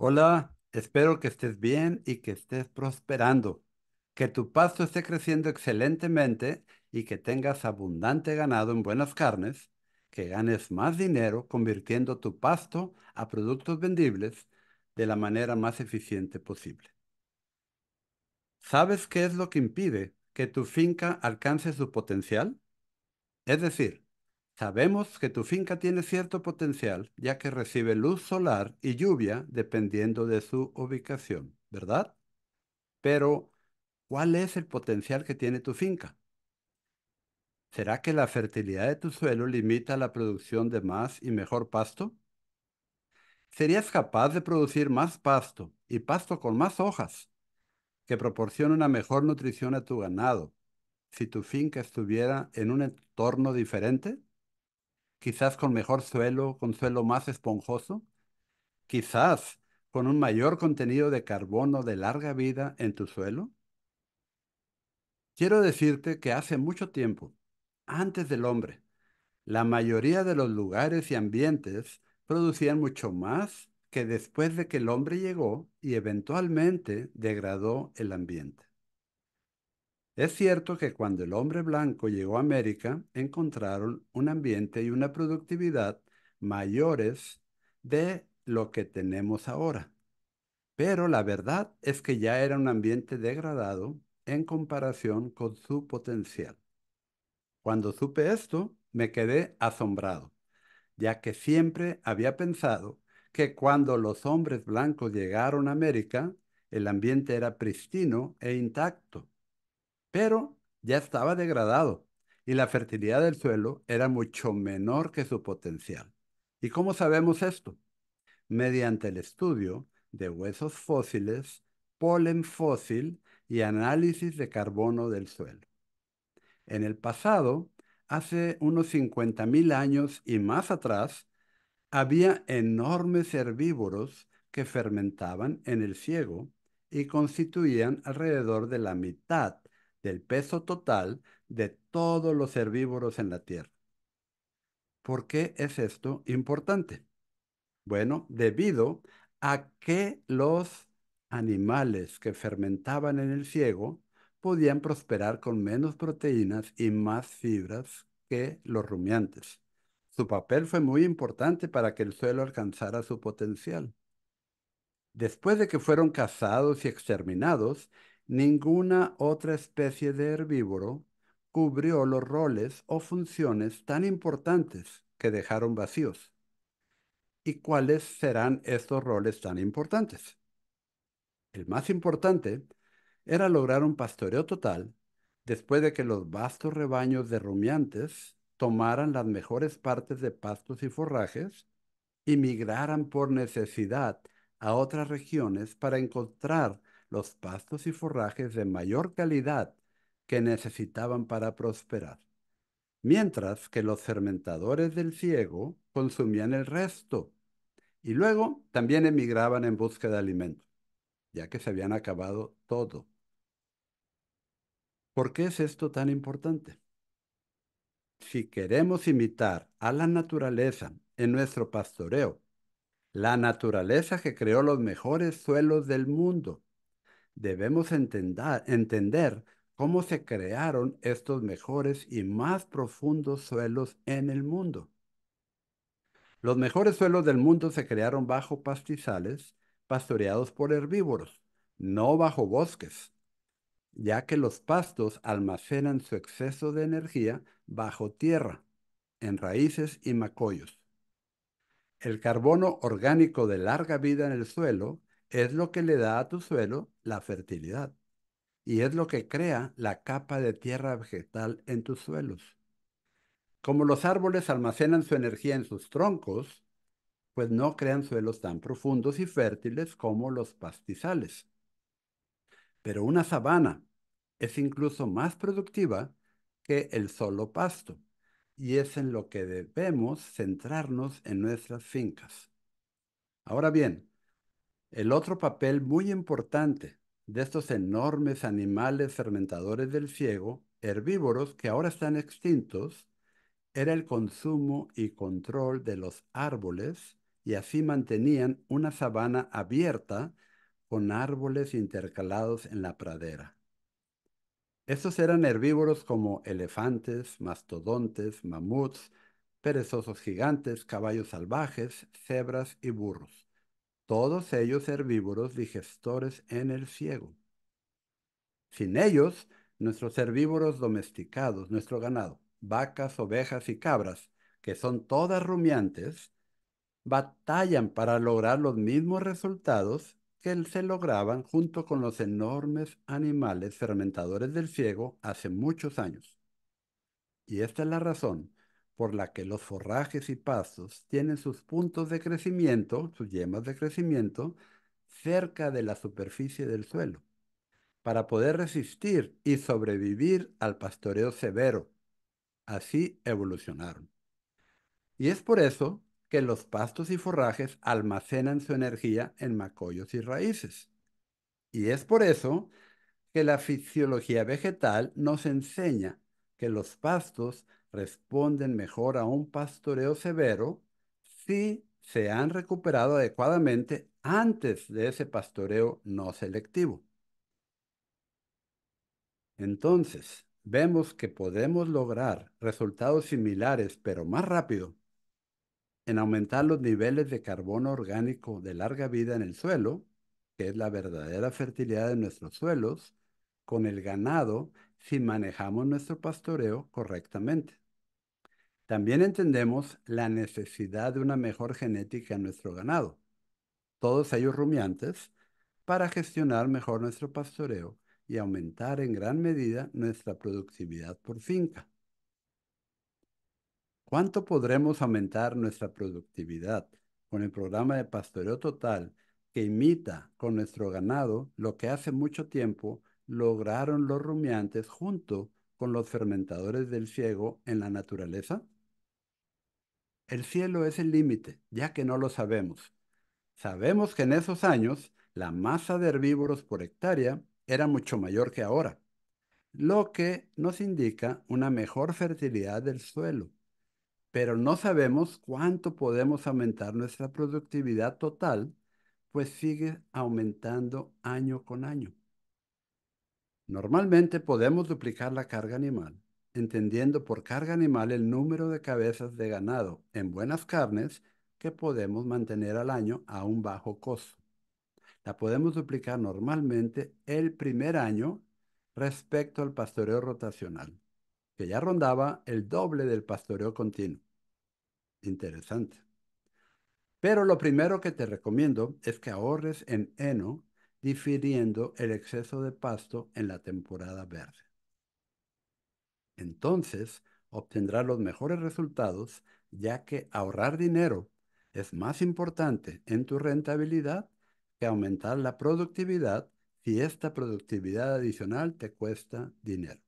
Hola, espero que estés bien y que estés prosperando, que tu pasto esté creciendo excelentemente y que tengas abundante ganado en buenas carnes, que ganes más dinero convirtiendo tu pasto a productos vendibles de la manera más eficiente posible. ¿Sabes qué es lo que impide que tu finca alcance su potencial? Es decir, Sabemos que tu finca tiene cierto potencial ya que recibe luz solar y lluvia dependiendo de su ubicación, ¿verdad? Pero, ¿cuál es el potencial que tiene tu finca? ¿Será que la fertilidad de tu suelo limita la producción de más y mejor pasto? ¿Serías capaz de producir más pasto y pasto con más hojas que proporciona una mejor nutrición a tu ganado si tu finca estuviera en un entorno diferente? quizás con mejor suelo, con suelo más esponjoso, quizás con un mayor contenido de carbono de larga vida en tu suelo? Quiero decirte que hace mucho tiempo, antes del hombre, la mayoría de los lugares y ambientes producían mucho más que después de que el hombre llegó y eventualmente degradó el ambiente. Es cierto que cuando el hombre blanco llegó a América, encontraron un ambiente y una productividad mayores de lo que tenemos ahora. Pero la verdad es que ya era un ambiente degradado en comparación con su potencial. Cuando supe esto, me quedé asombrado, ya que siempre había pensado que cuando los hombres blancos llegaron a América, el ambiente era pristino e intacto pero ya estaba degradado y la fertilidad del suelo era mucho menor que su potencial. ¿Y cómo sabemos esto? Mediante el estudio de huesos fósiles, polen fósil y análisis de carbono del suelo. En el pasado, hace unos 50.000 años y más atrás, había enormes herbívoros que fermentaban en el ciego y constituían alrededor de la mitad del peso total de todos los herbívoros en la Tierra. ¿Por qué es esto importante? Bueno, debido a que los animales que fermentaban en el ciego podían prosperar con menos proteínas y más fibras que los rumiantes. Su papel fue muy importante para que el suelo alcanzara su potencial. Después de que fueron cazados y exterminados, Ninguna otra especie de herbívoro cubrió los roles o funciones tan importantes que dejaron vacíos. ¿Y cuáles serán estos roles tan importantes? El más importante era lograr un pastoreo total después de que los vastos rebaños de rumiantes tomaran las mejores partes de pastos y forrajes y migraran por necesidad a otras regiones para encontrar los pastos y forrajes de mayor calidad que necesitaban para prosperar, mientras que los fermentadores del ciego consumían el resto y luego también emigraban en busca de alimento, ya que se habían acabado todo. ¿Por qué es esto tan importante? Si queremos imitar a la naturaleza en nuestro pastoreo, la naturaleza que creó los mejores suelos del mundo, debemos entender, cómo se crearon estos mejores y más profundos suelos en el mundo. Los mejores suelos del mundo se crearon bajo pastizales pastoreados por herbívoros, no bajo bosques, ya que los pastos almacenan su exceso de energía bajo tierra, en raíces y macollos. El carbono orgánico de larga vida en el suelo es lo que le da a tu suelo la fertilidad y es lo que crea la capa de tierra vegetal en tus suelos. Como los árboles almacenan su energía en sus troncos, pues no crean suelos tan profundos y fértiles como los pastizales. Pero una sabana es incluso más productiva que el solo pasto, y es en lo que debemos centrarnos en nuestras fincas. Ahora bien, el otro papel muy importante de estos enormes animales fermentadores del ciego, herbívoros que ahora están extintos, era el consumo y control de los árboles y así mantenían una sabana abierta con árboles intercalados en la pradera. Estos eran herbívoros como elefantes, mastodontes, mamuts, perezosos gigantes, caballos salvajes, cebras y burros todos ellos herbívoros digestores en el ciego. Sin ellos, nuestros herbívoros domesticados, nuestro ganado, vacas, ovejas y cabras, que son todas rumiantes, batallan para lograr los mismos resultados que se lograban junto con los enormes animales fermentadores del ciego hace muchos años. Y esta es la razón por la que los forrajes y pastos tienen sus puntos de crecimiento, sus yemas de crecimiento, cerca de la superficie del suelo, para poder resistir y sobrevivir al pastoreo severo. Así evolucionaron. Y es por eso que los pastos y forrajes almacenan su energía en macollos y raíces. Y es por eso que la fisiología vegetal nos enseña que los pastos responden mejor a un pastoreo severo si se han recuperado adecuadamente antes de ese pastoreo no selectivo. Entonces, vemos que podemos lograr resultados similares, pero más rápido, en aumentar los niveles de carbono orgánico de larga vida en el suelo, que es la verdadera fertilidad de nuestros suelos, con el ganado si manejamos nuestro pastoreo correctamente. También entendemos la necesidad de una mejor genética en nuestro ganado, todos ellos rumiantes, para gestionar mejor nuestro pastoreo y aumentar en gran medida nuestra productividad por finca. ¿Cuánto podremos aumentar nuestra productividad con el programa de pastoreo total que imita con nuestro ganado lo que hace mucho tiempo lograron los rumiantes junto con los fermentadores del ciego en la naturaleza? El cielo es el límite, ya que no lo sabemos. Sabemos que en esos años la masa de herbívoros por hectárea era mucho mayor que ahora, lo que nos indica una mejor fertilidad del suelo. Pero no sabemos cuánto podemos aumentar nuestra productividad total, pues sigue aumentando año con año. Normalmente podemos duplicar la carga animal, entendiendo por carga animal el número de cabezas de ganado en buenas carnes que podemos mantener al año a un bajo costo. La podemos duplicar normalmente el primer año respecto al pastoreo rotacional, que ya rondaba el doble del pastoreo continuo. Interesante. Pero lo primero que te recomiendo es que ahorres en heno difiriendo el exceso de pasto en la temporada verde. Entonces obtendrás los mejores resultados ya que ahorrar dinero es más importante en tu rentabilidad que aumentar la productividad si esta productividad adicional te cuesta dinero.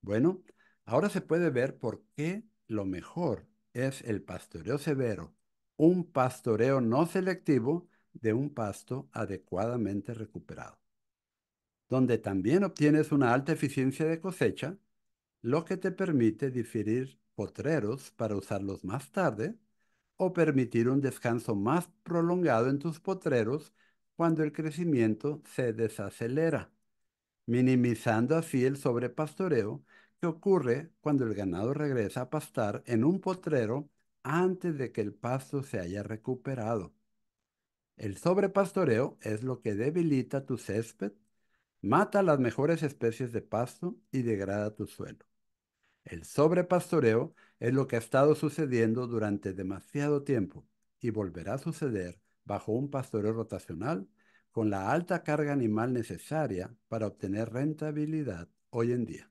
Bueno, ahora se puede ver por qué lo mejor es el pastoreo severo, un pastoreo no selectivo de un pasto adecuadamente recuperado, donde también obtienes una alta eficiencia de cosecha, lo que te permite diferir potreros para usarlos más tarde o permitir un descanso más prolongado en tus potreros cuando el crecimiento se desacelera, minimizando así el sobrepastoreo que ocurre cuando el ganado regresa a pastar en un potrero antes de que el pasto se haya recuperado. El sobrepastoreo es lo que debilita tu césped, mata las mejores especies de pasto y degrada tu suelo. El sobrepastoreo es lo que ha estado sucediendo durante demasiado tiempo y volverá a suceder bajo un pastoreo rotacional con la alta carga animal necesaria para obtener rentabilidad hoy en día.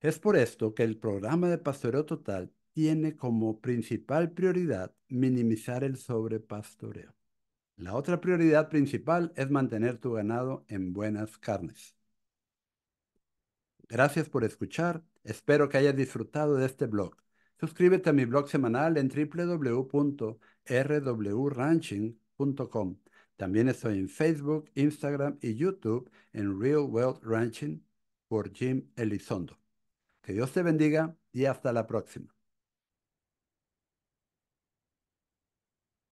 Es por esto que el programa de pastoreo total tiene como principal prioridad minimizar el sobrepastoreo. La otra prioridad principal es mantener tu ganado en buenas carnes. Gracias por escuchar. Espero que hayas disfrutado de este blog. Suscríbete a mi blog semanal en www.rwranching.com. También estoy en Facebook, Instagram y YouTube en Real World Ranching por Jim Elizondo. Que Dios te bendiga y hasta la próxima.